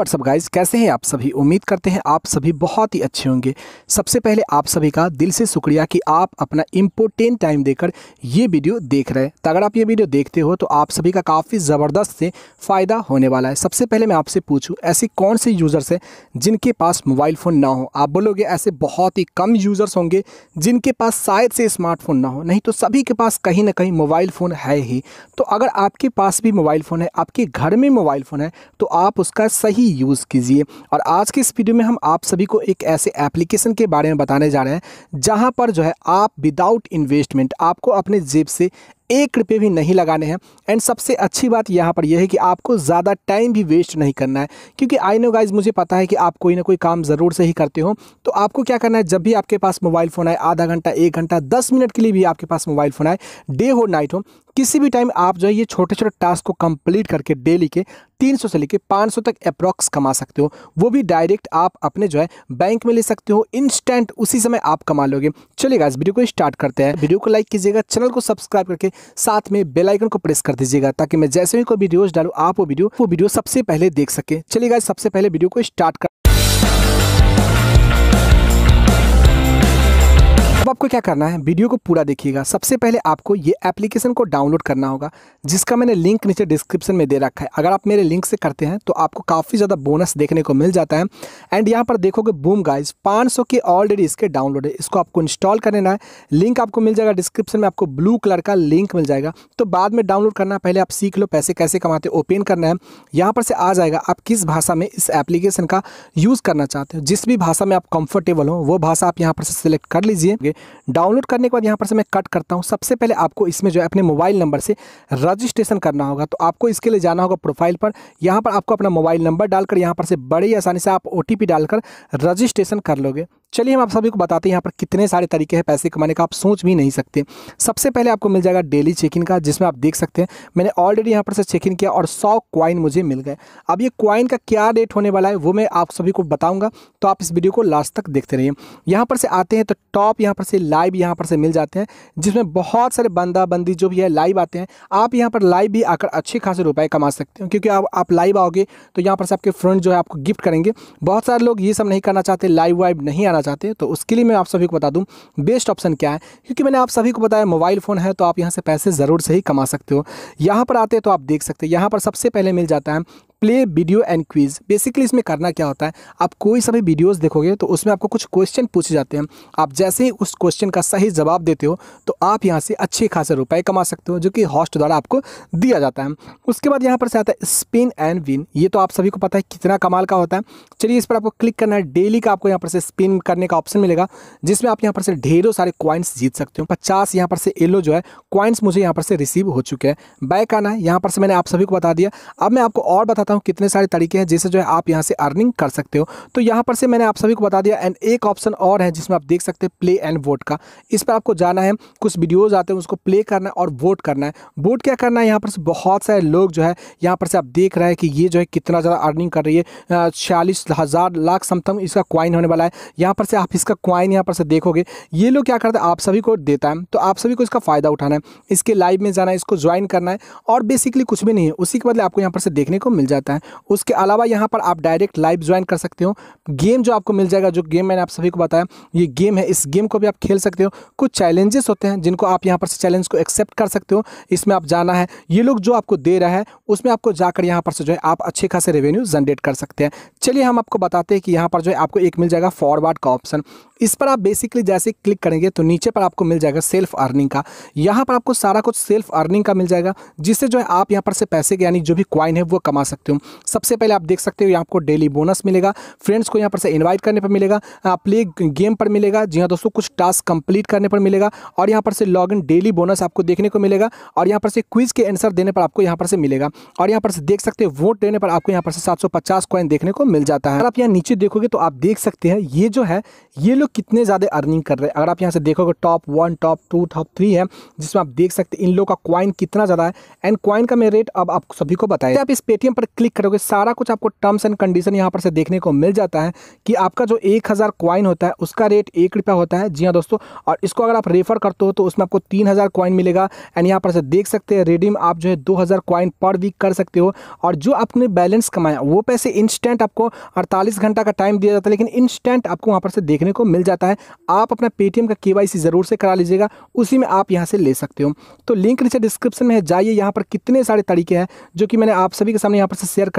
what's up guys कैसे हैं आप सभी उम्मीद करते हैं आप सभी बहुत ही अच्छे होंगे सबसे पहले आप सभी का दिल से शुक्रिया कि आप अपना इम्पोर्टेंट टाइम देकर ये वीडियो देख रहे हैं तो अगर आप ये वीडियो देखते हो तो आप सभी का काफ़ी ज़बरदस्त से फ़ायदा होने वाला है सबसे पहले मैं आपसे पूछूँ ऐसे कौन से यूज़र्स हैं जिनके पास मोबाइल फ़ोन ना हो आप बोलोगे ऐसे बहुत ही कम यूज़र्स होंगे जिनके पास शायद से स्मार्टफोन ना हो नहीं तो सभी के पास कहीं ना कहीं मोबाइल फ़ोन है ही तो अगर आपके पास भी मोबाइल फ़ोन है आपके घर में मोबाइल फ़ोन है तो आप उसका सही यूज़ कीजिए और आज के इस वीडियो में हम आप सभी को एक ऐसे एप्लीकेशन के बारे में बताने जा रहे हैं जहाँ पर जो है आप विदाउट इन्वेस्टमेंट आपको अपने जेब से एक रुपये भी नहीं लगाने हैं एंड सबसे अच्छी बात यहाँ पर यह है कि आपको ज़्यादा टाइम भी वेस्ट नहीं करना है क्योंकि आई नो गाइज मुझे पता है कि आप कोई ना कोई काम ज़रूर से ही करते हो तो आपको क्या करना है जब भी आपके पास मोबाइल फ़ोन आए आधा घंटा एक घंटा दस मिनट के लिए भी आपके पास मोबाइल फ़ोन आए डे हो नाइट हो किसी भी टाइम आप जो है ये छोटे छोटे टास्क को कंप्लीट करके डेली के 300 से लेके 500 तक अप्रॉक्स कमा सकते हो वो भी डायरेक्ट आप अपने जो है बैंक में ले सकते हो इंस्टेंट उसी समय आप कमा लोगे चलेगा इस वीडियो को स्टार्ट करते हैं वीडियो को लाइक कीजिएगा चैनल को सब्सक्राइब करके साथ में बेलाइकन को प्रेस कर दीजिएगा ताकि मैं जैसे ही कोई वीडियोस डालू आप वो वीडियो वो वीडियो सबसे पहले देख सके चलिएगा सबसे पहले वीडियो को स्टार्ट कर आपको क्या करना है वीडियो को पूरा देखिएगा सबसे पहले आपको ये एप्लीकेशन को डाउनलोड करना होगा जिसका मैंने लिंक नीचे डिस्क्रिप्शन में दे रखा है अगर आप मेरे लिंक से करते हैं तो आपको काफ़ी ज़्यादा बोनस देखने को मिल जाता है एंड यहाँ पर देखोगे बूम गाइज 500 के ऑलरेडी इसके डाउनलोड है इसको आपको इंस्टॉल कर लेना है लिंक आपको मिल जाएगा डिस्क्रिप्शन में आपको ब्लू कलर का लिंक मिल जाएगा तो बाद में डाउनलोड करना पहले आप सीख लो पैसे कैसे कमाते ओपन करना है यहाँ पर से आ जाएगा आप किस भाषा में इस एप्लीकेशन का यूज़ करना चाहते हो जिस भी भाषा में आप कंफर्टेबल हो वो भाषा आप यहाँ पर से सिलेक्ट कर लीजिए डाउनलोड करने के बाद यहाँ पर से मैं कट करता हूँ सबसे पहले आपको इसमें जो है अपने मोबाइल नंबर से रजिस्ट्रेशन करना होगा तो आपको इसके लिए जाना होगा प्रोफाइल पर यहाँ पर आपको अपना मोबाइल नंबर डालकर यहाँ पर से बड़ी आसानी से आप ओ डालकर रजिस्ट्रेशन कर लोगे चलिए हम आप सभी को बताते हैं यहाँ पर कितने सारे तरीके हैं पैसे कमाने का आप सोच भी नहीं सकते सबसे पहले आपको मिल जाएगा डेली चेक इन का जिसमें आप देख सकते हैं मैंने ऑलरेडी यहाँ पर से चेक इन किया और सौ क्वाइन मुझे मिल गए अब ये क्वाइन का क्या रेट होने वाला है वो मैं आप सभी को बताऊँगा तो आप इस वीडियो को लास्ट तक देखते रहिए यहाँ पर से आते हैं तो टॉप यहाँ पर से लाइव यहाँ पर से मिल जाते हैं जिसमें बहुत सारे बंदा बंदी जो भी है लाइव आते हैं आप यहाँ पर लाइव भी आकर अच्छे खासे रुपए कमा सकते हो क्योंकि आप आप लाइव आओगे तो यहाँ पर से आपके फ्रेंड जो है आपको गिफ्ट करेंगे बहुत सारे लोग ये सब नहीं करना चाहते लाइव वाइव नहीं आना करना चाहते हैं तो उसके लिए मैं आप सभी को बता दूं बेस्ट ऑप्शन क्या है क्योंकि मैंने आप सभी को बताया मोबाइल फ़ोन है तो आप यहां से पैसे ज़रूर से ही कमा सकते हो यहां पर आते हैं तो आप देख सकते हैं यहां पर सबसे पहले मिल जाता है play video and quiz basically इसमें करना क्या होता है आप कोई सभी वीडियोस देखोगे तो उसमें आपको कुछ क्वेश्चन पूछे जाते हैं आप जैसे ही उस क्वेश्चन का सही जवाब देते हो तो आप यहाँ से अच्छे खासे रुपए कमा सकते हो जो कि हॉस्ट द्वारा आपको दिया जाता है उसके बाद यहाँ पर से आता है स्पिन एंड विन ये तो आप सभी को पता है कितना कमाल का होता है चलिए इस पर आपको क्लिक करना है डेली का आपको यहाँ पर से स्पिन करने का ऑप्शन मिलेगा जिसमें आप यहाँ पर से ढेरों सारे क्वाइंस जीत सकते हो पचास यहाँ पर से येलो जो है क्वाइंस मुझे यहाँ पर से रिसीव हो चुके हैं बैक आना है यहाँ पर से मैंने आप सभी को बता दिया अब मैं आपको और बताता बताता हूँ कितने सारे तरीके हैं जिससे जो है आप यहाँ से अर्निंग कर सकते हो तो यहाँ पर से मैंने आप सभी को बता दिया एंड एक ऑप्शन और है जिसमें आप देख सकते हैं प्ले एंड वोट का इस पर आपको जाना है कुछ वीडियोज़ आते हैं उसको प्ले करना है और वोट करना है वोट क्या करना है यहाँ पर बहुत सारे लोग जो है यहाँ पर से आप देख रहे हैं कि ये जो है कितना ज़्यादा अर्निंग कर रही है छियालीस हज़ार लाख समथम इसका क्वाइन होने वाला है यहाँ पर से आप इसका क्वाइन यहाँ पर से देखोगे ये लोग क्या करते हैं आप सभी को देता है तो आप सभी को इसका फ़ायदा उठाना है इसके लाइव में जाना है इसको ज्वाइन करना है और बेसिकली कुछ भी नहीं है उसी के बदले आपको यहाँ पर से देखने को मिल जाए रहता है उसके अलावा यहाँ पर आप डायरेक्ट लाइव ज्वाइन कर सकते हो गेम जो आपको मिल जाएगा जो गेम मैंने आप सभी को बताया ये गेम है इस गेम को भी आप खेल सकते हो कुछ चैलेंजेस होते हैं जिनको आप यहाँ पर चैलेंज को एक्सेप्ट कर सकते हो इसमें आप जाना है ये लोग जो आपको दे रहा है उसमें आपको जाकर यहाँ पर से जो है आप अच्छे खासे रेवेन्यू जनरेट कर सकते हैं चलिए हम आपको बताते हैं कि यहाँ पर जो है आपको एक मिल जाएगा फॉरवर्ड का ऑप्शन इस पर आप बेसिकली जैसे क्लिक करेंगे तो नीचे पर आपको मिल जाएगा सेल्फ अर्निंग का यहाँ पर आपको सारा कुछ सेल्फ अर्निंग का मिल जाएगा जिससे जो है आप यहाँ पर से पैसे यानी जो भी क्वाइन है वो कमा सकते हो सकते हो सबसे पहले आप देख सकते हो यहाँ आपको डेली बोनस मिलेगा फ्रेंड्स को यहाँ पर से इन्वाइट करने पर मिलेगा प्ले गेम पर मिलेगा जी हाँ दोस्तों कुछ टास्क कंप्लीट करने पर मिलेगा और यहाँ पर से लॉग इन डेली बोनस आपको देखने को मिलेगा और यहाँ पर से क्विज के आंसर देने पर आपको यहाँ पर से मिलेगा और यहाँ पर से देख सकते हो वोट देने पर आपको यहाँ पर से सात कॉइन देखने को मिल जाता है अगर आप यहाँ नीचे देखोगे तो आप देख सकते हैं ये जो है ये लोग कितने ज़्यादा अर्निंग कर रहे हैं अगर आप यहाँ से देखोगे top one top two top three है जिसमें आप देख सकते हैं इन लोग का क्वाइन कितना ज़्यादा है एंड क्वाइन का मैं रेट अब आप सभी को बताएं आप इस पेटीएम पर क्लिक करोगे सारा कुछ आपको टर्म्स एंड कंडीशन यहाँ पर से देखने को मिल जाता है कि आपका जो एक हज़ार क्वाइन होता है उसका रेट एक रुपया होता है जी हाँ दोस्तों और इसको अगर आप रेफर करते हो तो उसमें आपको तीन हज़ार क्वाइन मिलेगा एंड यहाँ पर से देख सकते हैं रिडीम आप जो है दो हज़ार क्वाइन पर वीक कर सकते हो और जो आपने बैलेंस कमाया वो पैसे इंस्टेंट आपको अड़तालीस घंटा का टाइम दिया जाता है लेकिन इंस्टेंट आपको वहाँ पर से देखने को मिल जाता है आप अपना पेटीएम का के ज़रूर से करा लीजिएगा उसी में आप यहाँ से ले सकते हो तो लिंक नीचे डिस्क्रिप्शन में है जाइए यहाँ पर कितने सारे तरीके हैं जो कि मैंने आप सभी के सामने यहाँ पर essa cerca